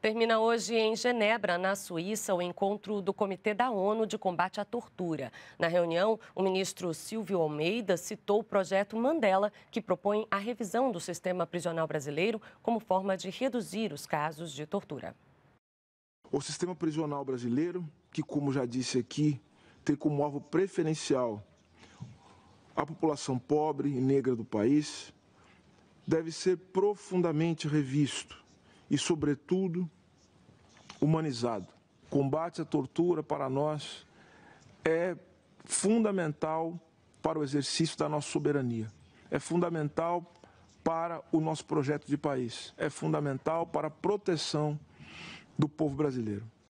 Termina hoje em Genebra, na Suíça, o encontro do Comitê da ONU de Combate à Tortura. Na reunião, o ministro Silvio Almeida citou o projeto Mandela, que propõe a revisão do sistema prisional brasileiro como forma de reduzir os casos de tortura. O sistema prisional brasileiro, que, como já disse aqui, tem como alvo preferencial a população pobre e negra do país, deve ser profundamente revisto e, sobretudo, humanizado. Combate à tortura, para nós, é fundamental para o exercício da nossa soberania, é fundamental para o nosso projeto de país, é fundamental para a proteção do povo brasileiro.